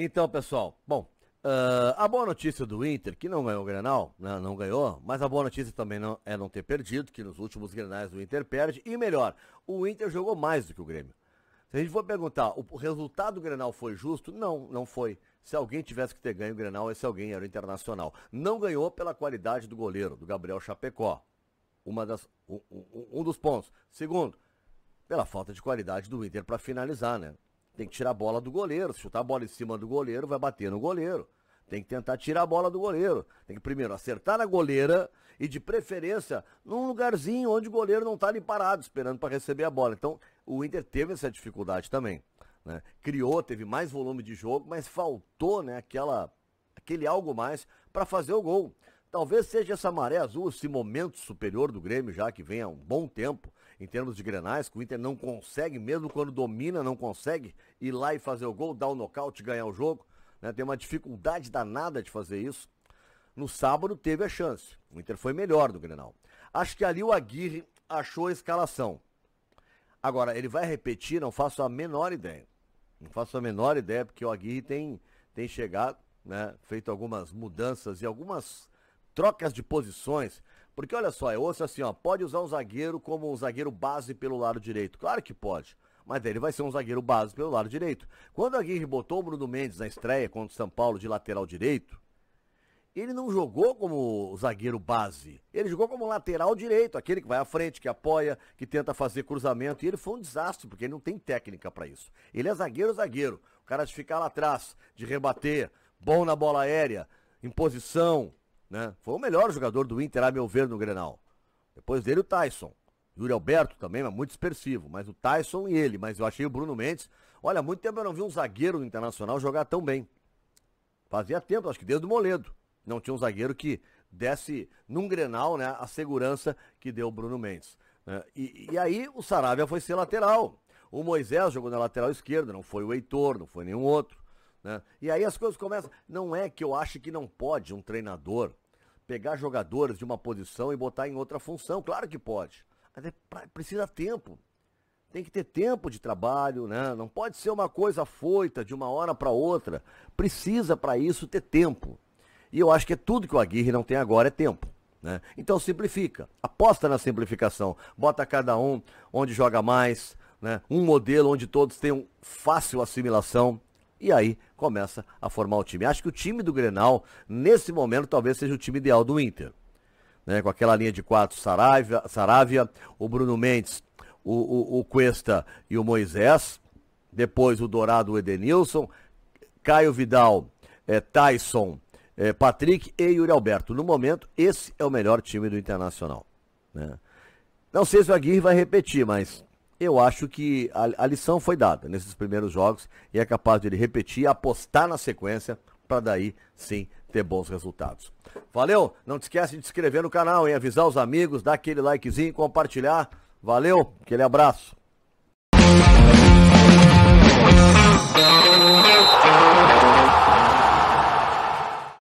Então, pessoal, bom, uh, a boa notícia do Inter, que não ganhou o Grenal, né, não ganhou, mas a boa notícia também não, é não ter perdido, que nos últimos Grenais o Inter perde, e melhor, o Inter jogou mais do que o Grêmio. Se a gente for perguntar, o resultado do Grenal foi justo? Não, não foi. Se alguém tivesse que ter ganho o Grenal, esse alguém era o Internacional. Não ganhou pela qualidade do goleiro, do Gabriel Chapecó. Uma das, um, um, um dos pontos. Segundo, pela falta de qualidade do Inter para finalizar, né? Tem que tirar a bola do goleiro. Se chutar a bola em cima do goleiro, vai bater no goleiro. Tem que tentar tirar a bola do goleiro. Tem que primeiro acertar na goleira e, de preferência, num lugarzinho onde o goleiro não está ali parado, esperando para receber a bola. Então, o Inter teve essa dificuldade também. Né? Criou, teve mais volume de jogo, mas faltou né, aquela, aquele algo mais para fazer o gol. Talvez seja essa maré azul, esse momento superior do Grêmio, já que vem há um bom tempo, em termos de grenais, que o Inter não consegue, mesmo quando domina, não consegue ir lá e fazer o gol, dar o nocaute, ganhar o jogo. Né? Tem uma dificuldade danada de fazer isso. No sábado teve a chance. O Inter foi melhor do Grenal. Acho que ali o Aguirre achou a escalação. Agora, ele vai repetir, não faço a menor ideia. Não faço a menor ideia, porque o Aguirre tem, tem chegado, né? Feito algumas mudanças e algumas trocas de posições. Porque olha só, eu é ouço assim, ó, pode usar um zagueiro como um zagueiro base pelo lado direito. Claro que pode. Mas ele vai ser um zagueiro base pelo lado direito. Quando a Aguirre botou o Bruno Mendes na estreia contra o São Paulo de lateral direito, ele não jogou como zagueiro base. Ele jogou como lateral direito, aquele que vai à frente, que apoia, que tenta fazer cruzamento. E ele foi um desastre, porque ele não tem técnica para isso. Ele é zagueiro, zagueiro. O cara de ficar lá atrás, de rebater, bom na bola aérea, em posição, né? Foi o melhor jogador do Inter, a meu ver, no Grenal. Depois dele o Tyson. Júlio Alberto também, mas muito dispersivo. Mas o Tyson e ele. Mas eu achei o Bruno Mendes. Olha, muito tempo eu não vi um zagueiro do Internacional jogar tão bem. Fazia tempo, acho que desde o Moledo. Não tinha um zagueiro que desse, num grenal, né, a segurança que deu o Bruno Mendes. Né? E, e, aí o Saravia foi ser lateral. O Moisés jogou na lateral esquerda, não foi o Heitor, não foi nenhum outro. Né? E aí as coisas começam. Não é que eu acho que não pode um treinador pegar jogadores de uma posição e botar em outra função. Claro que pode. Mas é pra, precisa tempo. Tem que ter tempo de trabalho, né? Não pode ser uma coisa foita de uma hora para outra. Precisa para isso ter tempo. E eu acho que é tudo que o Aguirre não tem agora é tempo. Né? Então simplifica, aposta na simplificação, bota cada um onde joga mais, né? um modelo onde todos tenham fácil assimilação, e aí começa a formar o time. Acho que o time do Grenal, nesse momento, talvez seja o time ideal do Inter. Né? Com aquela linha de quatro, Saravia, Saravia o Bruno Mendes, o, o, o Cuesta e o Moisés. Depois o Dourado, o Edenilson, Caio Vidal, é, Tyson, é, Patrick e Yuri Alberto. No momento, esse é o melhor time do Internacional. Né? Não sei se o Aguirre vai repetir, mas eu acho que a, a, lição foi dada nesses primeiros jogos e é capaz de ele repetir, apostar na sequência, para daí sim ter bons resultados. Valeu? Não te esquece de se inscrever no canal, e avisar os amigos, dar aquele likezinho, compartilhar. Valeu, aquele abraço.